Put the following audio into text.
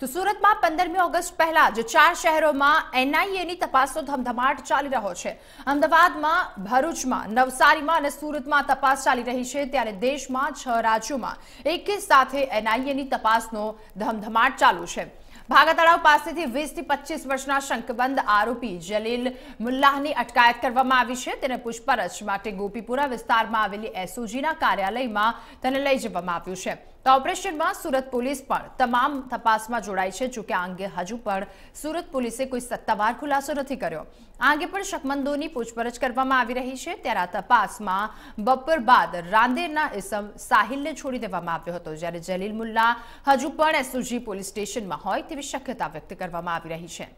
તો સુરતમાં પંદરમી ઓગસ્ટ પહેલા જ ચાર શહેરોમાં એનઆઈએની તપાસનો ધમધમાટ ચાલી રહ્યો છે અમદાવાદમાં ભરૂચમાં નવસારીમાં અને સુરતમાં તપાસ ચાલી રહી છે ત્યારે દેશમાં છ રાજ્યોમાં એક સાથે એનઆઈએની તપાસનો ધમધમાટ ચાલુ છે ભાગા પાસેથી વીસથી પચીસ વર્ષના શંકબંધ આરોપી જલીલ મુલ્લાહની અટકાયત કરવામાં આવી છે તેને પૂછપરછ માટે ગોપીપુરા વિસ્તારમાં આવેલી એસઓજીના કાર્યાલયમાં તેને લઈ જવામાં આવ્યું છે તો ઓપરેશનમાં સુરત પોલીસ પણ તમામ તપાસમાં જોડાઈ છે જોકે આ અંગે હજુ પણ સુરત પોલીસે કોઈ સત્તાવાર ખુલાસો નથી કર્યો આ અંગે પણ શકમંદોની પૂછપરછ કરવામાં આવી રહી છે ત્યારે આ તપાસમાં બપોર બાદ રાંદેરના ઇસમ સાહિલને છોડી દેવામાં આવ્યો હતો જ્યારે જલીલ મુલ્લા હજુ પણ એસઓજી પોલીસ સ્ટેશનમાં હોય તેવી શક્યતા વ્યક્ત કરવામાં આવી રહી છે